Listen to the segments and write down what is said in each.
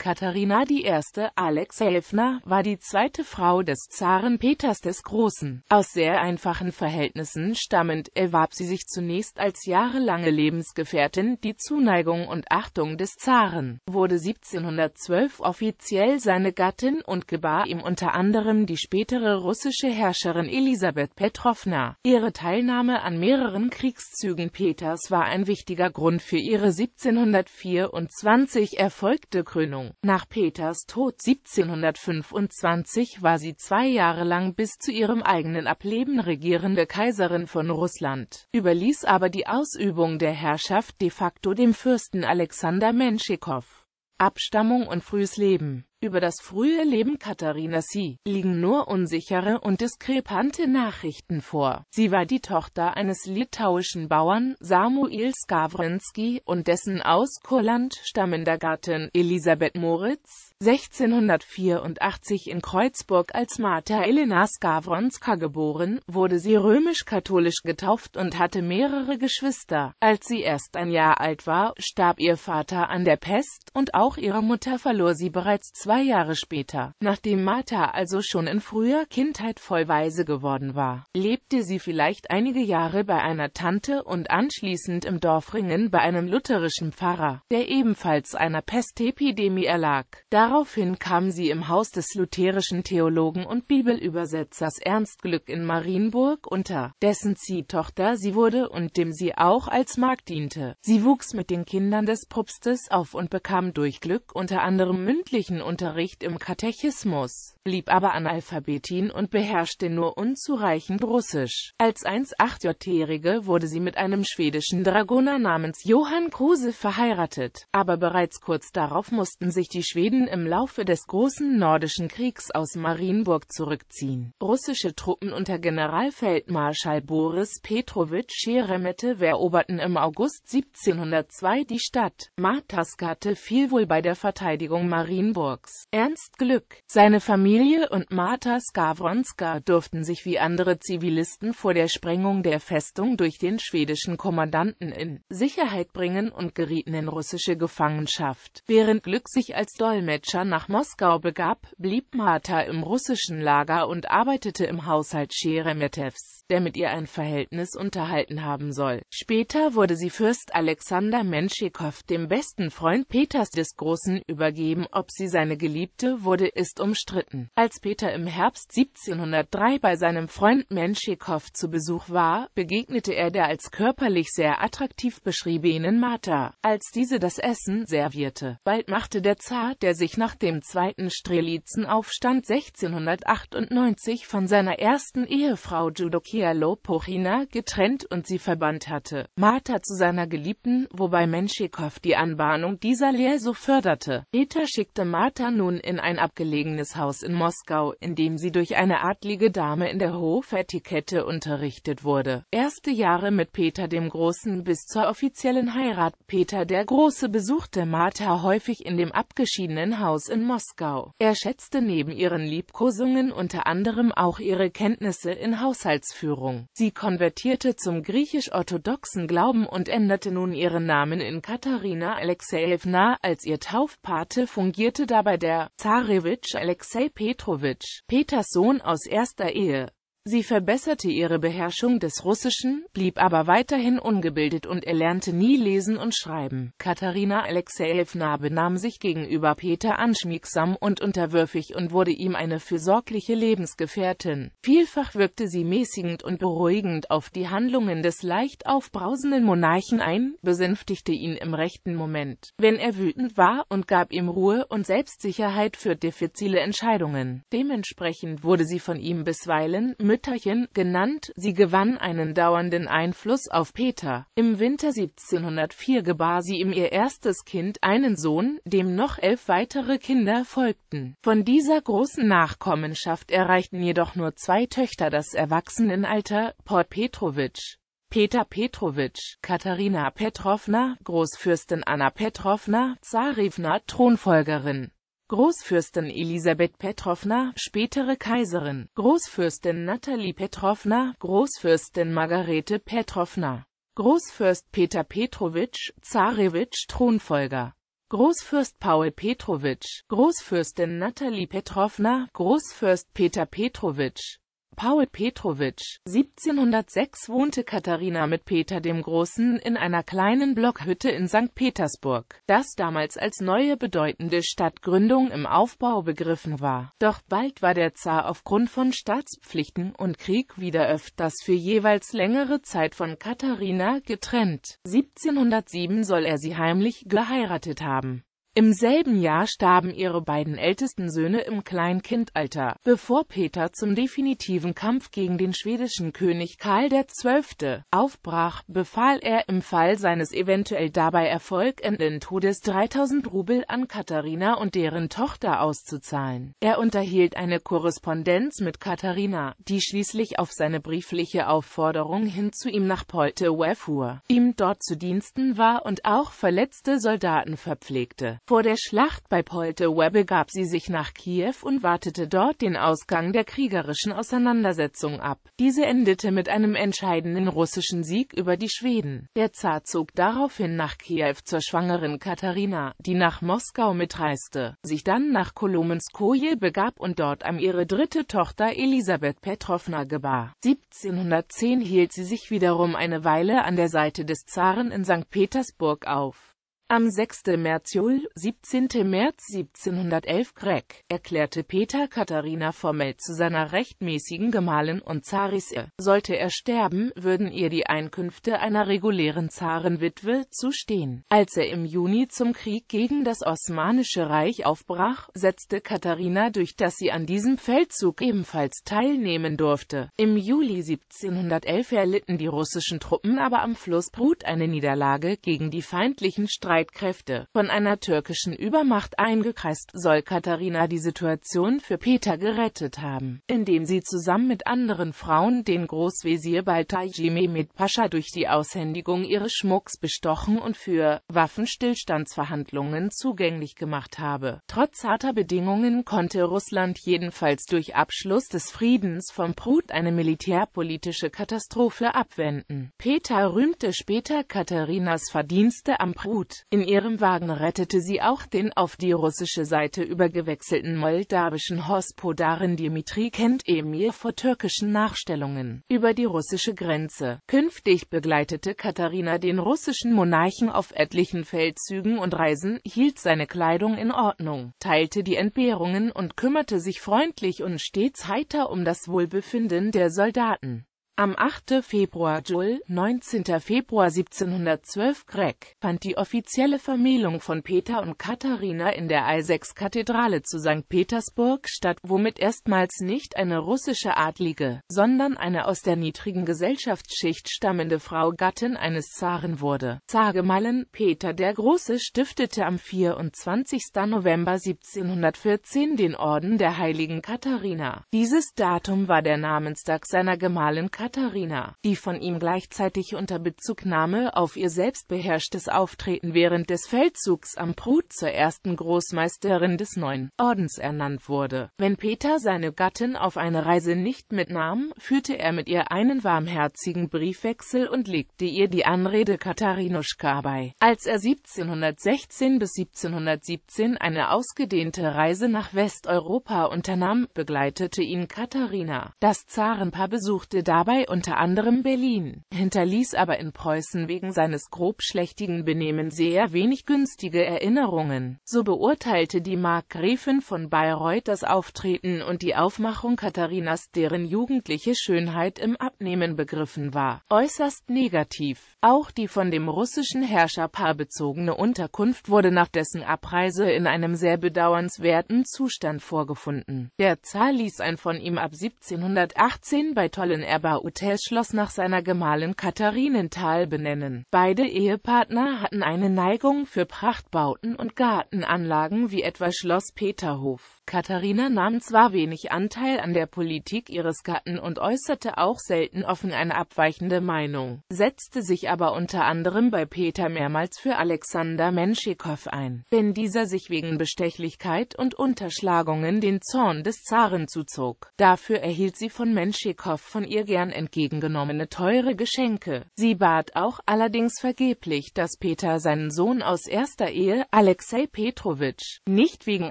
Katharina I. Alexejewna war die zweite Frau des Zaren Peters des Großen. Aus sehr einfachen Verhältnissen stammend erwarb sie sich zunächst als jahrelange Lebensgefährtin die Zuneigung und Achtung des Zaren, wurde 1712 offiziell seine Gattin und gebar ihm unter anderem die spätere russische Herrscherin Elisabeth Petrovna. Ihre Teilnahme an mehreren Kriegszügen Peters war ein wichtiger Grund für ihre 1724 erfolgte Krönung. Nach Peters Tod 1725 war sie zwei Jahre lang bis zu ihrem eigenen Ableben regierende Kaiserin von Russland, überließ aber die Ausübung der Herrschaft de facto dem Fürsten Alexander Menschikow. Abstammung und frühes Leben über das frühe Leben Katharina Sie liegen nur unsichere und diskrepante Nachrichten vor. Sie war die Tochter eines litauischen Bauern Samuel Skawronski und dessen aus Kurland stammender Gattin Elisabeth Moritz 1684 in Kreuzburg als Martha Elena Skawronska geboren, wurde sie römisch-katholisch getauft und hatte mehrere Geschwister. Als sie erst ein Jahr alt war, starb ihr Vater an der Pest und auch ihre Mutter verlor sie bereits zwei Jahre später. Nachdem Martha also schon in früher Kindheit voll weise geworden war, lebte sie vielleicht einige Jahre bei einer Tante und anschließend im Dorfringen bei einem lutherischen Pfarrer, der ebenfalls einer Pestepidemie erlag. Da Daraufhin kam sie im Haus des lutherischen Theologen und Bibelübersetzers Ernst Glück in Marienburg unter, dessen Ziehtochter sie wurde und dem sie auch als Magd diente. Sie wuchs mit den Kindern des Propstes auf und bekam durch Glück unter anderem mündlichen Unterricht im Katechismus blieb aber Analphabetin und beherrschte nur unzureichend Russisch. Als 1,8-Jährige wurde sie mit einem schwedischen Dragoner namens Johann Kruse verheiratet, aber bereits kurz darauf mussten sich die Schweden im Laufe des Großen Nordischen Kriegs aus Marienburg zurückziehen. Russische Truppen unter Generalfeldmarschall Boris Petrovich Scheremete eroberten im August 1702 die Stadt. Martaskatte fiel wohl bei der Verteidigung Marienburgs. Ernst Glück, seine Familie Familie und Marta Skavronska durften sich wie andere Zivilisten vor der Sprengung der Festung durch den schwedischen Kommandanten in Sicherheit bringen und gerieten in russische Gefangenschaft. Während Glück sich als Dolmetscher nach Moskau begab, blieb Marta im russischen Lager und arbeitete im Haushalt Scheremetevs der mit ihr ein Verhältnis unterhalten haben soll. Später wurde sie Fürst Alexander Menschikow, dem besten Freund Peters des Großen, übergeben. Ob sie seine Geliebte wurde, ist umstritten. Als Peter im Herbst 1703 bei seinem Freund Menschikow zu Besuch war, begegnete er der als körperlich sehr attraktiv beschriebenen Martha, als diese das Essen servierte. Bald machte der Zar, der sich nach dem Zweiten Strelitzenaufstand 1698 von seiner ersten Ehefrau Judokin Dialoporina getrennt und sie verbannt hatte. Martha zu seiner Geliebten, wobei Menschikow die Anbahnung dieser so förderte. Peter schickte Martha nun in ein abgelegenes Haus in Moskau, in dem sie durch eine adlige Dame in der Hofetikette unterrichtet wurde. Erste Jahre mit Peter dem Großen bis zur offiziellen Heirat. Peter der Große besuchte Martha häufig in dem abgeschiedenen Haus in Moskau. Er schätzte neben ihren Liebkosungen unter anderem auch ihre Kenntnisse in Haushaltsführung. Kirchenführung. Sie konvertierte zum griechisch-orthodoxen Glauben und änderte nun ihren Namen in Katharina Alexejewna. Als ihr Taufpate fungierte dabei der Zarewitsch Alexei Petrovich, Peters Sohn aus erster Ehe. Sie verbesserte ihre Beherrschung des Russischen, blieb aber weiterhin ungebildet und erlernte nie Lesen und Schreiben. Katharina Alexejewna benahm sich gegenüber Peter anschmiegsam und unterwürfig und wurde ihm eine fürsorgliche Lebensgefährtin. Vielfach wirkte sie mäßigend und beruhigend auf die Handlungen des leicht aufbrausenden Monarchen ein, besänftigte ihn im rechten Moment, wenn er wütend war, und gab ihm Ruhe und Selbstsicherheit für diffizile Entscheidungen. Dementsprechend wurde sie von ihm bisweilen Mütterchen genannt, sie gewann einen dauernden Einfluss auf Peter. Im Winter 1704 gebar sie ihm ihr erstes Kind, einen Sohn, dem noch elf weitere Kinder folgten. Von dieser großen Nachkommenschaft erreichten jedoch nur zwei Töchter das Erwachsenenalter, Port Petrovic. Peter Petrovic, Katharina Petrovna, Großfürstin Anna Petrovna, Zarivna Thronfolgerin Großfürstin Elisabeth Petrovna, spätere Kaiserin, Großfürstin Natalie Petrovna, Großfürstin Margarete Petrovna, Großfürst Peter Petrowitsch, Zarewitsch Thronfolger, Großfürst Paul Petrowitsch, Großfürstin Natalie Petrovna, Großfürst Peter Petrowitsch, Paul Petrovic. 1706 wohnte Katharina mit Peter dem Großen in einer kleinen Blockhütte in St. Petersburg, das damals als neue bedeutende Stadtgründung im Aufbau begriffen war. Doch bald war der Zar aufgrund von Staatspflichten und Krieg wieder öfters für jeweils längere Zeit von Katharina getrennt. 1707 soll er sie heimlich geheiratet haben. Im selben Jahr starben ihre beiden ältesten Söhne im Kleinkindalter, bevor Peter zum definitiven Kampf gegen den schwedischen König Karl XII. aufbrach, befahl er im Fall seines eventuell dabei erfolgenden Todes 3000 Rubel an Katharina und deren Tochter auszuzahlen. Er unterhielt eine Korrespondenz mit Katharina, die schließlich auf seine briefliche Aufforderung hin zu ihm nach Poltewe fuhr, ihm dort zu Diensten war und auch verletzte Soldaten verpflegte vor der Schlacht bei Poltewa begab sie sich nach Kiew und wartete dort den Ausgang der kriegerischen Auseinandersetzung ab. Diese endete mit einem entscheidenden russischen Sieg über die Schweden. Der Zar zog daraufhin nach Kiew zur schwangeren Katharina, die nach Moskau mitreiste, sich dann nach Kolomenskoje begab und dort am ihre dritte Tochter Elisabeth Petrovna gebar. 1710 hielt sie sich wiederum eine Weile an der Seite des Zaren in St. Petersburg auf. Am 6. März Jul, 17. März 1711 Greg, erklärte Peter Katharina formell zu seiner rechtmäßigen Gemahlin und Zarisse. Sollte er sterben, würden ihr die Einkünfte einer regulären Zarenwitwe zustehen. Als er im Juni zum Krieg gegen das Osmanische Reich aufbrach, setzte Katharina durch, dass sie an diesem Feldzug ebenfalls teilnehmen durfte. Im Juli 1711 erlitten die russischen Truppen aber am Fluss Brut eine Niederlage gegen die feindlichen Streitkräfte. Streitkräfte von einer türkischen Übermacht eingekreist, soll Katharina die Situation für Peter gerettet haben, indem sie zusammen mit anderen Frauen den Großwesir Baltaji Mehmet Pascha durch die Aushändigung ihres Schmucks bestochen und für Waffenstillstandsverhandlungen zugänglich gemacht habe. Trotz harter Bedingungen konnte Russland jedenfalls durch Abschluss des Friedens vom Prut eine militärpolitische Katastrophe abwenden. Peter rühmte später Katharinas Verdienste am Prut, in ihrem Wagen rettete sie auch den auf die russische Seite übergewechselten moldawischen Hospodarin Dimitri Kent-Emir vor türkischen Nachstellungen über die russische Grenze. Künftig begleitete Katharina den russischen Monarchen auf etlichen Feldzügen und Reisen, hielt seine Kleidung in Ordnung, teilte die Entbehrungen und kümmerte sich freundlich und stets heiter um das Wohlbefinden der Soldaten. Am 8. Februar Jul, 19. Februar 1712 Greg, fand die offizielle Vermählung von Peter und Katharina in der Isaacs-Kathedrale zu St. Petersburg statt, womit erstmals nicht eine russische Adlige, sondern eine aus der niedrigen Gesellschaftsschicht stammende Frau Gattin eines Zaren wurde. Zargemahlen Peter der Große stiftete am 24. November 1714 den Orden der Heiligen Katharina. Dieses Datum war der Namenstag seiner Gemahlin Katharina Katharina, die von ihm gleichzeitig unter Bezugnahme auf ihr selbstbeherrschtes Auftreten während des Feldzugs am Prut zur ersten Großmeisterin des neuen Ordens ernannt wurde. Wenn Peter seine Gattin auf eine Reise nicht mitnahm, führte er mit ihr einen warmherzigen Briefwechsel und legte ihr die Anrede Katharinuschka bei. Als er 1716 bis 1717 eine ausgedehnte Reise nach Westeuropa unternahm, begleitete ihn Katharina. Das Zarenpaar besuchte dabei bei unter anderem Berlin, hinterließ aber in Preußen wegen seines grob schlechtigen Benehmens sehr wenig günstige Erinnerungen. So beurteilte die Markgräfin von Bayreuth das Auftreten und die Aufmachung Katharinas, deren jugendliche Schönheit im Abnehmen begriffen war, äußerst negativ. Auch die von dem russischen Herrscherpaar bezogene Unterkunft wurde nach dessen Abreise in einem sehr bedauernswerten Zustand vorgefunden. Der Zar ließ ein von ihm ab 1718 bei Tollen erbauer Alexander Utels nach seiner Gemahlin Katharinenthal benennen. Beide Ehepartner hatten eine Neigung für Prachtbauten und Gartenanlagen wie etwa Schloss Peterhof. Katharina nahm zwar wenig Anteil an der Politik ihres Gatten und äußerte auch selten offen eine abweichende Meinung, setzte sich aber unter anderem bei Peter mehrmals für Alexander Menschikow ein, wenn dieser sich wegen Bestechlichkeit und Unterschlagungen den Zorn des Zaren zuzog. Dafür erhielt sie von Menschikow von ihr gern entgegengenommene teure Geschenke. Sie bat auch allerdings vergeblich, dass Peter seinen Sohn aus erster Ehe, Alexei Petrowitsch, nicht wegen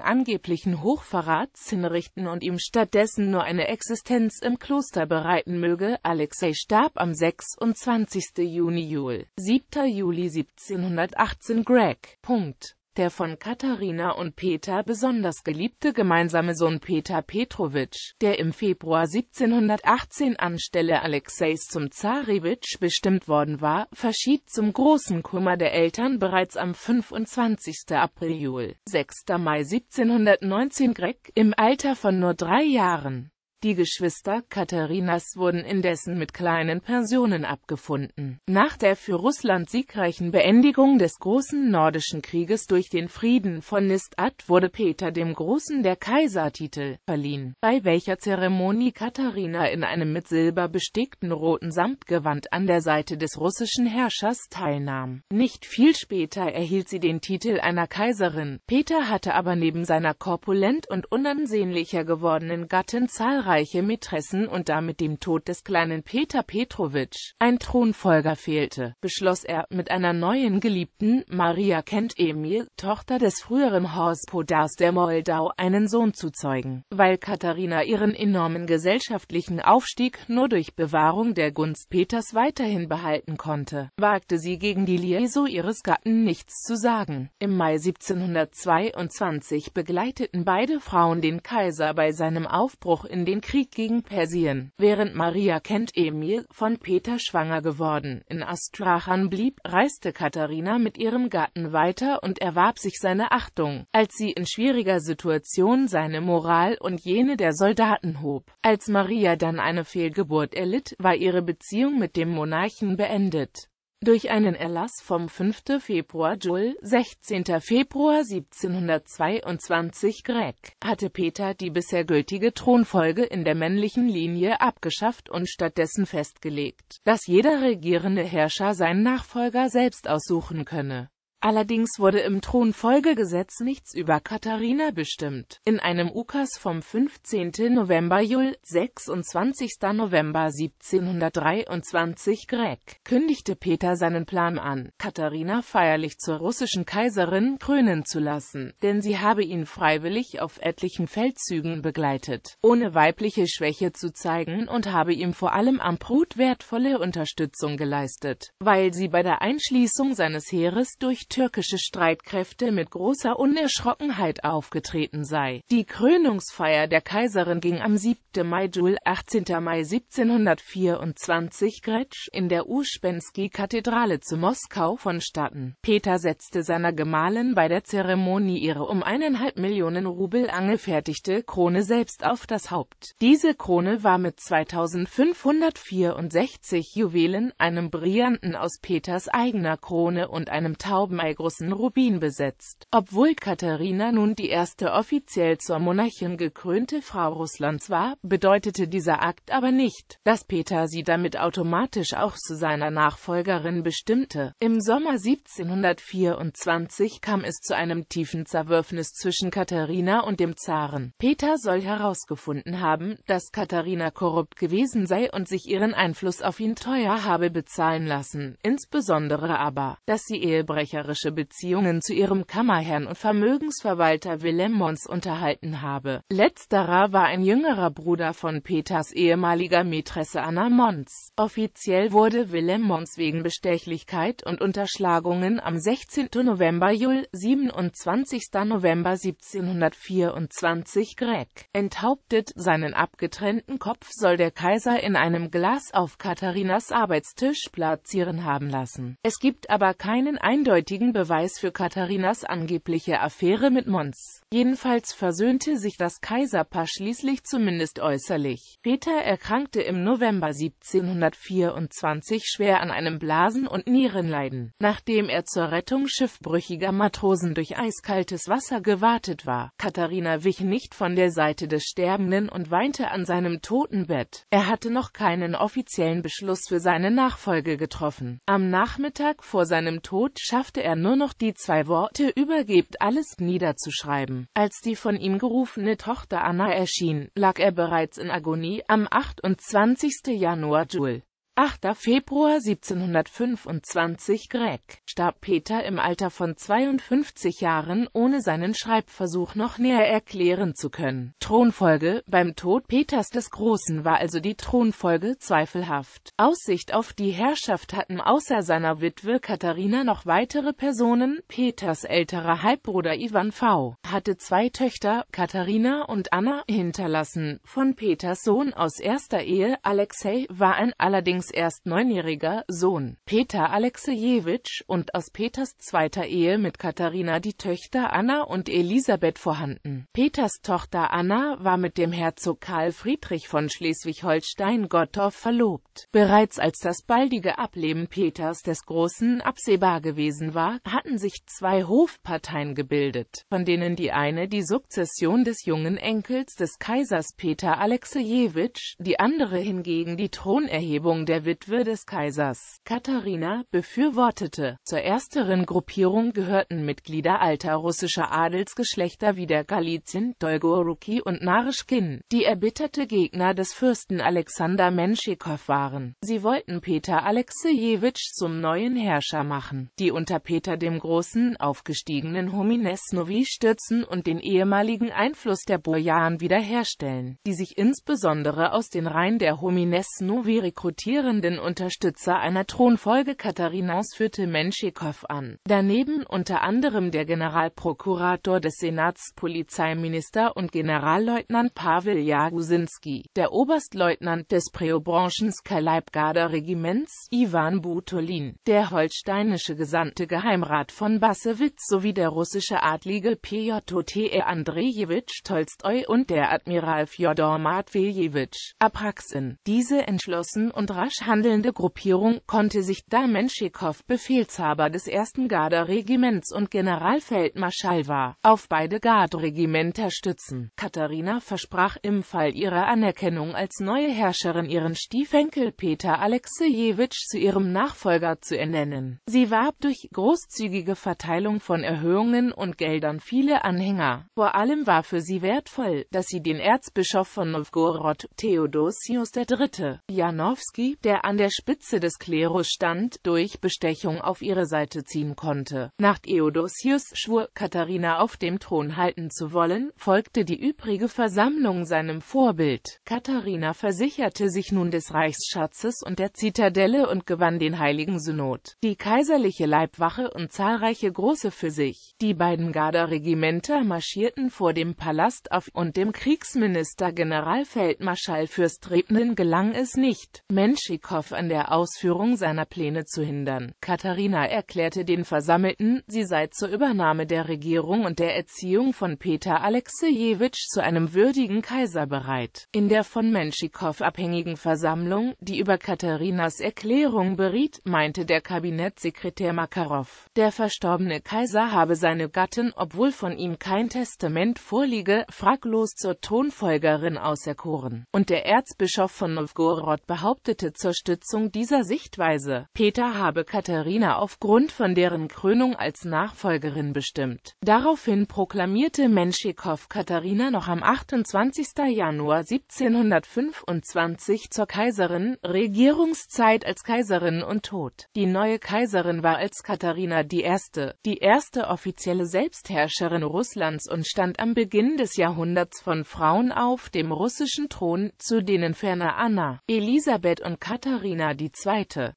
angeblichen Hochverrats Verrats hinrichten und ihm stattdessen nur eine Existenz im Kloster bereiten möge. Alexei starb am 26. Juni Jul. 7. Juli 1718 Greg. Punkt. Der von Katharina und Peter besonders geliebte gemeinsame Sohn Peter Petrowitsch, der im Februar 1718 anstelle Alexeis zum Zarewitsch bestimmt worden war, verschied zum großen Kummer der Eltern bereits am 25. April (6. Mai 1719) Greg, im Alter von nur drei Jahren. Die Geschwister Katharinas wurden indessen mit kleinen Pensionen abgefunden. Nach der für Russland siegreichen Beendigung des Großen Nordischen Krieges durch den Frieden von Nistad wurde Peter dem Großen der Kaisertitel verliehen, bei welcher Zeremonie Katharina in einem mit Silber bestickten roten Samtgewand an der Seite des russischen Herrschers teilnahm. Nicht viel später erhielt sie den Titel einer Kaiserin. Peter hatte aber neben seiner korpulent und unansehnlicher gewordenen Gattin zahlreiche zahlreiche Mätressen und damit dem Tod des kleinen Peter Petrowitsch ein Thronfolger fehlte, beschloss er, mit einer neuen Geliebten, Maria Kent Emil, Tochter des früheren Horst Podars der Moldau, einen Sohn zu zeugen. Weil Katharina ihren enormen gesellschaftlichen Aufstieg nur durch Bewahrung der Gunst Peters weiterhin behalten konnte, wagte sie gegen die Liaison ihres Gatten nichts zu sagen. Im Mai 1722 begleiteten beide Frauen den Kaiser bei seinem Aufbruch in den den Krieg gegen Persien, während Maria kennt Emil von Peter schwanger geworden in Astrachan blieb, reiste Katharina mit ihrem Gatten weiter und erwarb sich seine Achtung, als sie in schwieriger Situation seine Moral und jene der Soldaten hob. Als Maria dann eine Fehlgeburt erlitt, war ihre Beziehung mit dem Monarchen beendet. Durch einen Erlass vom 5. Februar Jul, 16. Februar 1722 Greg, hatte Peter die bisher gültige Thronfolge in der männlichen Linie abgeschafft und stattdessen festgelegt, dass jeder regierende Herrscher seinen Nachfolger selbst aussuchen könne. Allerdings wurde im Thronfolgegesetz nichts über Katharina bestimmt. In einem Ukas vom 15. November Jul 26. November 1723 Greg kündigte Peter seinen Plan an, Katharina feierlich zur russischen Kaiserin krönen zu lassen, denn sie habe ihn freiwillig auf etlichen Feldzügen begleitet, ohne weibliche Schwäche zu zeigen und habe ihm vor allem am Prut wertvolle Unterstützung geleistet, weil sie bei der Einschließung seines Heeres durch türkische Streitkräfte mit großer Unerschrockenheit aufgetreten sei. Die Krönungsfeier der Kaiserin ging am 7. Mai Jul 18. Mai 1724 Gretsch in der Uspensky-Kathedrale zu Moskau vonstatten. Peter setzte seiner Gemahlin bei der Zeremonie ihre um eineinhalb Millionen Rubel angefertigte Krone selbst auf das Haupt. Diese Krone war mit 2564 Juwelen, einem Brillanten aus Peters eigener Krone und einem Tauben Mai Rubin besetzt. Obwohl Katharina nun die erste offiziell zur Monarchin gekrönte Frau Russlands war, bedeutete dieser Akt aber nicht, dass Peter sie damit automatisch auch zu seiner Nachfolgerin bestimmte. Im Sommer 1724 kam es zu einem tiefen Zerwürfnis zwischen Katharina und dem Zaren. Peter soll herausgefunden haben, dass Katharina korrupt gewesen sei und sich ihren Einfluss auf ihn teuer habe bezahlen lassen, insbesondere aber, dass sie Ehebrecherin militärische Beziehungen zu ihrem Kammerherrn und Vermögensverwalter Willem Mons unterhalten habe. Letzterer war ein jüngerer Bruder von Peters ehemaliger Mätresse Anna Mons. Offiziell wurde Willem Mons wegen Bestechlichkeit und Unterschlagungen am 16. November Jul 27. November 1724 Greg enthauptet. Seinen abgetrennten Kopf soll der Kaiser in einem Glas auf Katharinas Arbeitstisch platzieren haben lassen. Es gibt aber keinen eindeutigen wichtigen Beweis für Katharinas angebliche Affäre mit Mons. Jedenfalls versöhnte sich das Kaiserpaar schließlich zumindest äußerlich. Peter erkrankte im November 1724 schwer an einem Blasen- und Nierenleiden, nachdem er zur Rettung schiffbrüchiger Matrosen durch eiskaltes Wasser gewartet war. Katharina wich nicht von der Seite des Sterbenden und weinte an seinem Totenbett. Er hatte noch keinen offiziellen Beschluss für seine Nachfolge getroffen. Am Nachmittag vor seinem Tod schaffte er er nur noch die zwei Worte übergibt, alles niederzuschreiben. Als die von ihm gerufene Tochter Anna erschien, lag er bereits in Agonie. Am 28. Januar Jul 8. Februar 1725 Greg starb Peter im Alter von 52 Jahren, ohne seinen Schreibversuch noch näher erklären zu können. Thronfolge Beim Tod Peters des Großen war also die Thronfolge zweifelhaft. Aussicht auf die Herrschaft hatten außer seiner Witwe Katharina noch weitere Personen. Peters älterer Halbbruder Ivan V. hatte zwei Töchter, Katharina und Anna, hinterlassen. Von Peters Sohn aus erster Ehe, Alexei, war ein allerdings erst neunjähriger Sohn Peter Alexejewitsch und aus Peters zweiter Ehe mit Katharina die Töchter Anna und Elisabeth vorhanden. Peters Tochter Anna war mit dem Herzog Karl Friedrich von Schleswig-Holstein-Gottorf verlobt. Bereits als das baldige Ableben Peters des Großen absehbar gewesen war, hatten sich zwei Hofparteien gebildet, von denen die eine die Sukzession des jungen Enkels des Kaisers Peter Alexejewitsch, die andere hingegen die Thronerhebung der Witwe des Kaisers, Katharina, befürwortete. Zur ersteren Gruppierung gehörten Mitglieder alter russischer Adelsgeschlechter wie der Galizin, Dolgoruki und Narischkin, die erbitterte Gegner des Fürsten Alexander Menschikow waren. Sie wollten Peter Alexejewitsch zum neuen Herrscher machen, die unter Peter dem Großen aufgestiegenen Homines Novi stürzen und den ehemaligen Einfluss der Bojaren wiederherstellen, die sich insbesondere aus den Reihen der Homines Novi rekrutieren amtierenden Unterstützer einer Thronfolge Katharinas führte Menschikow an. Daneben unter anderem der Generalprokurator des Senats, Polizeiminister und Generalleutnant Pavel Jagusinski, der Oberstleutnant des Preobranschenskij Leibgarder-Regiments Ivan Butolin, der holsteinische Gesandte Geheimrat von Bassewitz sowie der russische Adlige Pjotr Andrejewitsch Tolstoi und der Admiral Fjodor Matvejewitsch Apraxin. Diese entschlossen und rasch rasch handelnde Gruppierung, konnte sich, da Menschikow Befehlshaber des 1. Garderegiments und Generalfeldmarschall war, auf beide Garderegimenter stützen. Katharina versprach im Fall ihrer Anerkennung als neue Herrscherin ihren Stiefenkel Peter Alexejewitsch zu ihrem Nachfolger zu ernennen. Sie warb durch großzügige Verteilung von Erhöhungen und Geldern viele Anhänger. Vor allem war für sie wertvoll, dass sie den Erzbischof von Novgorod, Theodosius III. Janowski, der an der Spitze des Klerus stand, durch Bestechung auf ihre Seite ziehen konnte. Nach Theodosius schwur, Katharina auf dem Thron halten zu wollen, folgte die übrige Versammlung seinem Vorbild. Katharina versicherte sich nun des Reichsschatzes und der Zitadelle und gewann den Heiligen Synod, die kaiserliche Leibwache und zahlreiche große für sich. Die beiden Garda-Regimenter marschierten vor dem Palast auf und dem Kriegsminister Generalfeldmarschall Fürst Rebnen gelang es nicht, Menschen Tschitschikow an der Ausführung seiner Pläne zu hindern. Katharina erklärte den Versammelten, sie sei zur Übernahme der Regierung und der Erziehung von Peter Alexejewitsch zu einem würdigen Kaiser bereit. In der von Menschikow abhängigen Versammlung, die über Katharinas Erklärung beriet, meinte der Kabinettssekretär Makarow, der verstorbene Kaiser habe seine Gattin, obwohl von ihm kein Testament vorliege, fraglos zur Thronfolgerin auserkoren. Und der Erzbischof von Novgorod behauptete zur Stützung dieser Sichtweise, Peter habe Katharina aufgrund von deren Krönung als Nachfolgerin bestimmt. Daraufhin proklamierte Menschikow Katharina noch am 28. Januar 1725 zur Kaiserin, Regierungszeit als Kaiserin und Tod. Die neue Kaiserin war als Katharina die erste, die erste offizielle Selbstherrscherin Russlands und stand am Beginn des Jahrhunderts von Frauen auf dem russischen Thron, zu denen ferner Anna, Elisabeth und Katharina Katharina II.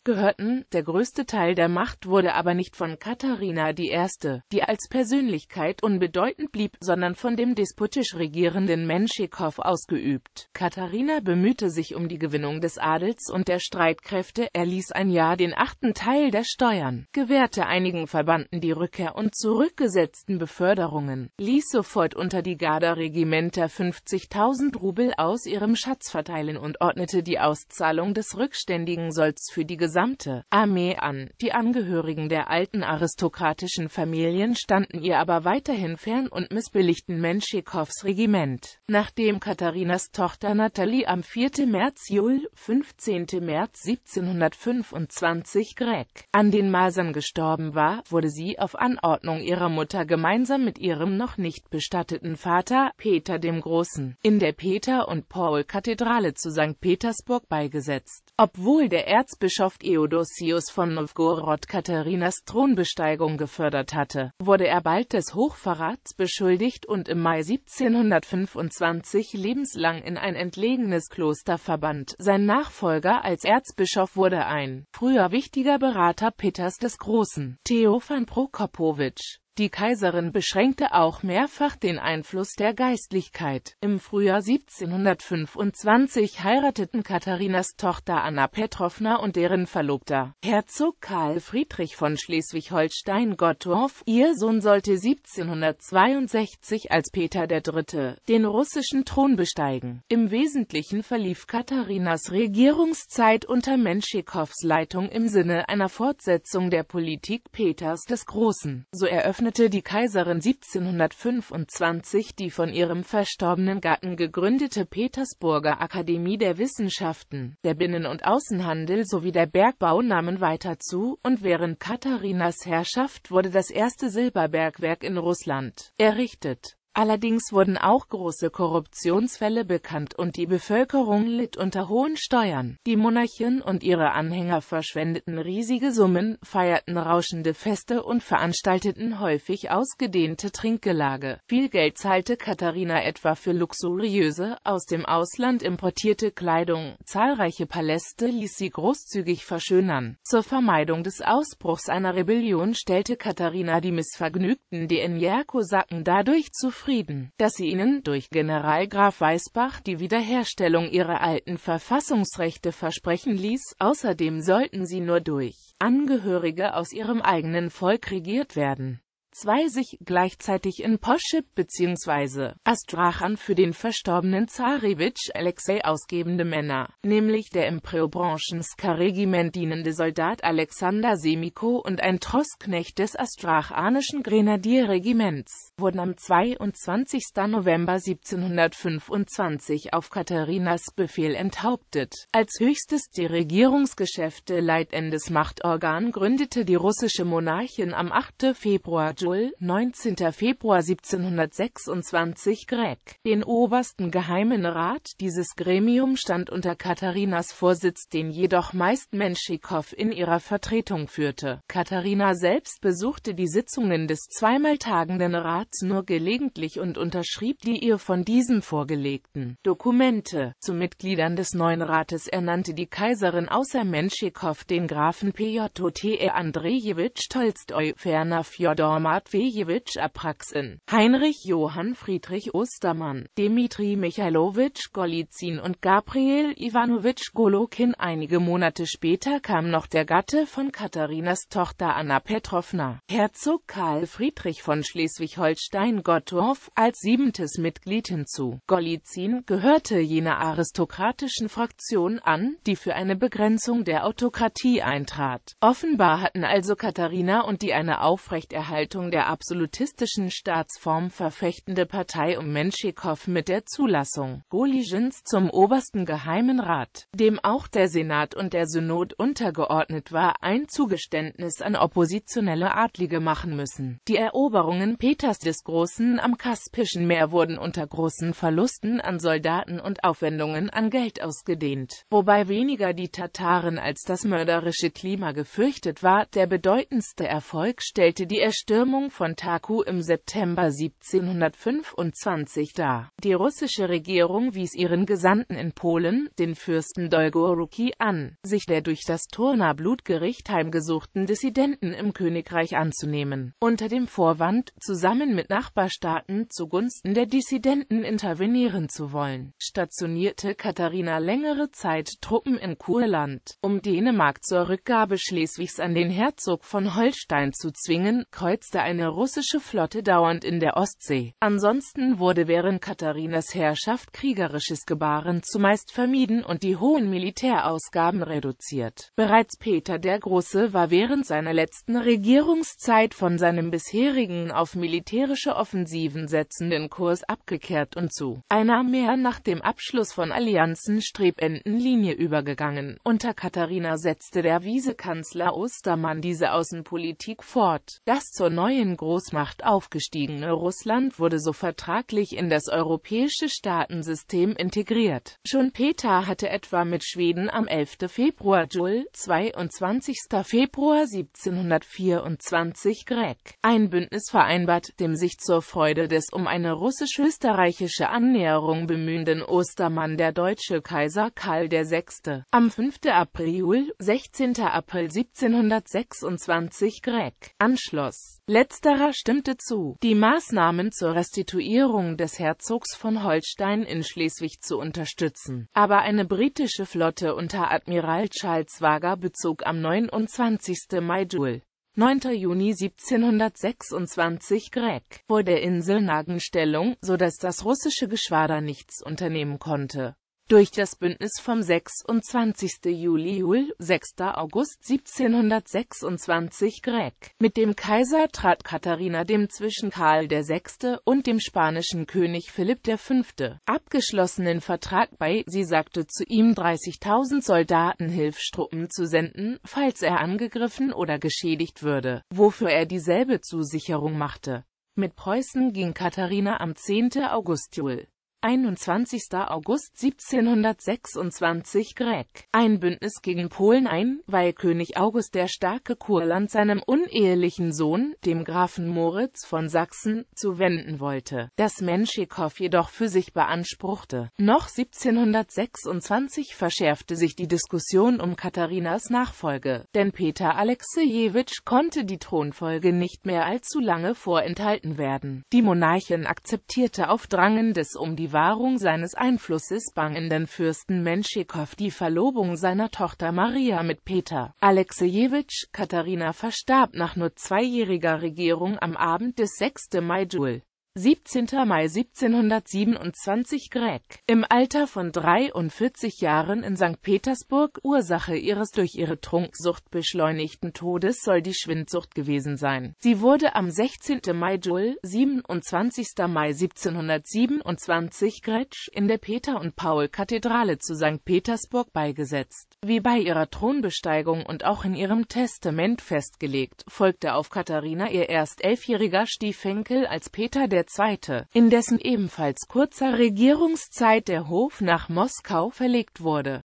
gehörten, der größte Teil der Macht wurde aber nicht von Katharina I., die als Persönlichkeit unbedeutend blieb, sondern von dem despotisch regierenden Menschikow ausgeübt. Katharina bemühte sich um die Gewinnung des Adels und der Streitkräfte, erließ ein Jahr den achten Teil der Steuern, gewährte einigen Verbanden die Rückkehr und zurückgesetzten Beförderungen, ließ sofort unter die Garda-Regimenter 50.000 Rubel aus ihrem Schatz verteilen und ordnete die Auszahlung des Rückkehrs Rückständigen soll's für die gesamte Armee an. Die Angehörigen der alten aristokratischen Familien standen ihr aber weiterhin fern und missbilligten Menschikows Regiment. Nachdem Katharinas Tochter Natalie am 4. März Jul 15. März 1725 Greg an den Masern gestorben war, wurde sie auf Anordnung ihrer Mutter gemeinsam mit ihrem noch nicht bestatteten Vater, Peter dem Großen, in der Peter- und Paul-Kathedrale zu St. Petersburg beigesetzt. Obwohl der Erzbischof Theodosius von Novgorod Katharinas Thronbesteigung gefördert hatte, wurde er bald des Hochverrats beschuldigt und im Mai 1725 lebenslang in ein entlegenes Kloster verbannt. Sein Nachfolger als Erzbischof wurde ein früher wichtiger Berater Peters des Großen, Theophan Prokopowitsch. Die Kaiserin beschränkte auch mehrfach den Einfluss der Geistlichkeit. Im Frühjahr 1725 heirateten Katharinas Tochter Anna Petrovna und deren Verlobter, Herzog Karl Friedrich von Schleswig-Holstein-Gottorf. Ihr Sohn sollte 1762 als Peter III. den russischen Thron besteigen. Im Wesentlichen verlief Katharinas Regierungszeit unter Menschikows Leitung im Sinne einer Fortsetzung der Politik Peters des Großen. So eröffnete eröffnete die Kaiserin 1725 die von ihrem verstorbenen Gatten gegründete Petersburger Akademie der Wissenschaften. Der Binnen- und Außenhandel sowie der Bergbau nahmen weiter zu, und während Katharinas Herrschaft wurde das erste Silberbergwerk in Russland errichtet Allerdings wurden auch große Korruptionsfälle bekannt und die Bevölkerung litt unter hohen Steuern. Die Monarchin und ihre Anhänger verschwendeten riesige Summen, feierten rauschende Feste und veranstalteten häufig ausgedehnte Trinkgelage. Viel Geld zahlte Katharina etwa für luxuriöse, aus dem Ausland importierte Kleidung. Zahlreiche Paläste ließ sie großzügig verschönern. Zur Vermeidung des Ausbruchs einer Rebellion stellte Katharina die missvergnügten die Dnjr-Kosaken dadurch zu zufrieden, dass ihnen durch Generalgraf Weißbach die Wiederherstellung ihrer alten Verfassungsrechte versprechen ließ, außerdem sollten sie nur durch Angehörige aus ihrem eigenen Volk regiert werden zwei sich gleichzeitig in Poshib bzw. Astrachan für den verstorbenen Zarewitsch Alexei ausgebende Männer, nämlich der im Preobranschensker Regiment dienende Soldat Alexander Semiko und ein Trossknecht des Astrachanischen Grenadierregiments, wurden am 22. November 1725 auf Katharinas Befehl enthauptet. Als höchstes die Regierungsgeschäfte Leitendes Machtorgan gründete die russische Monarchin am 8. Februar Joule, 19. Februar 1726 Greg. Den obersten geheimen Rat dieses Gremium stand unter Katharinas Vorsitz, den jedoch meist Menschikow in ihrer Vertretung führte. Katharina selbst besuchte die Sitzungen des zweimal tagenden Rats nur gelegentlich und unterschrieb die ihr von diesem vorgelegten Dokumente. Zu Mitgliedern des neuen Rates ernannte die Kaiserin außer Menschikow den Grafen Pjotr T. E Andrejewitsch Tolstoi, ferner Fjodor Matvejewitsch Apraxin, Heinrich Johann Friedrich Ostermann, Dmitri Michailowitsch Golizin und Gabriel Iwanowitsch Golokin. Einige Monate später kam noch der Gatte von Katharinas Tochter Anna Petrovna, Herzog Karl Friedrich von Schleswig-Holstein-Gottorf, als siebentes Mitglied hinzu. Golizin gehörte jener aristokratischen Fraktion an, die für eine Begrenzung der Autokratie eintrat. Offenbar hatten also Katharina und die eine Aufrechterhaltung Abschaffung der absolutistischen Staatsform verfechtende Partei um Menschikow mit der Zulassung Golijins zum obersten Geheimen Rat, dem auch der Senat und der Synod untergeordnet war, ein Zugeständnis an oppositionelle Adlige machen müssen. Die Eroberungen Peters des Großen am Kaspischen Meer wurden unter großen Verlusten an Soldaten und Aufwendungen an Geld ausgedehnt, wobei weniger die Tataren als das mörderische Klima gefürchtet war, der bedeutendste Erfolg stellte die Erstürmung Überschwemmung von Taku im September 1725 dar. Die russische Regierung wies ihren Gesandten in Polen, den Fürsten Dolgoruki, an, sich der durch das Turner Blutgericht heimgesuchten Dissidenten im Königreich anzunehmen, unter dem Vorwand, zusammen mit Nachbarstaaten zugunsten der Dissidenten intervenieren zu wollen. Stationierte Katharina längere Zeit Truppen in Kurland, um Dänemark zur Rückgabe Schleswigs an den Herzog von Holstein zu zwingen, kreuzte eine russische Flotte dauernd in der Ostsee. Ansonsten wurde während Katharinas Herrschaft kriegerisches Gebaren zumeist vermieden und die hohen Militärausgaben reduziert. Bereits Peter der Große war während seiner letzten Regierungszeit von seinem bisherigen auf militärische Offensiven setzenden Kurs abgekehrt und zu einer mehr nach dem Abschluss von Allianzen strebenden Linie übergegangen. Unter Katharina setzte der Wiesekanzler Ostermann diese Außenpolitik fort. Das zur neuen neuen Großmacht aufgestiegene Russland wurde so vertraglich in das europäische Staatensystem integriert. Schon Peter hatte etwa mit Schweden am 11. Februar Jul, 22. Februar 1724 Greg, ein Bündnis vereinbart, dem sich zur Freude des um eine russisch-österreichische Annäherung bemühenden Ostermann der deutsche Kaiser Karl VI. am 5. April, 16. April 1726 Greg, anschloss. Letzterer stimmte zu, die Maßnahmen zur Restituierung des Herzogs von Holstein in Schleswig zu unterstützen, aber eine britische Flotte unter Admiral Charles Wager bezog am 29. Mai Joule 9. Juni 1726 Greg vor der Insel Nagenstellung, so dass das russische Geschwader nichts unternehmen konnte. Durch das Bündnis vom 26. Juli 6. August 1726 Greg. Mit dem Kaiser trat Katharina dem zwischen Karl VI. und dem spanischen König Philipp V. abgeschlossenen Vertrag bei. Sie sagte zu ihm 30.000 Soldaten Hilfstruppen zu senden, falls er angegriffen oder geschädigt würde, wofür er dieselbe Zusicherung machte. Mit Preußen ging Katharina am 10. August Juli. 21. August 1726 Greg ein Bündnis gegen Polen ein, weil König August der Starke Kurland seinem unehelichen Sohn, dem Grafen Moritz von Sachsen, zuwenden wollte, das Menschikow jedoch für sich beanspruchte. Noch 1726 verschärfte sich die Diskussion um Katharinas Nachfolge, denn Peter Alexejewitsch konnte die Thronfolge nicht mehr allzu lange vorenthalten werden. Die Monarchin akzeptierte auf Drangen des um die Wahrung seines Einflusses den Fürsten Menschikow die Verlobung seiner Tochter Maria mit Peter Alexejewitsch. Katharina verstarb nach nur zweijähriger Regierung am Abend des 6. Mai Jul. 17. Mai 1727 Greg, im Alter von 43 Jahren in St. Petersburg, Ursache ihres durch ihre Trunksucht beschleunigten Todes soll die Schwindsucht gewesen sein. Sie wurde am 16. Mai Jul, 27. Mai 1727 Gretsch in der Peter- und Paul-Kathedrale zu St. Petersburg beigesetzt. Wie bei ihrer Thronbesteigung und auch in ihrem Testament festgelegt, folgte auf Katharina ihr erst elfjähriger Stiefenkel als Peter der II., in dessen ebenfalls kurzer Regierungszeit der Hof nach Moskau verlegt wurde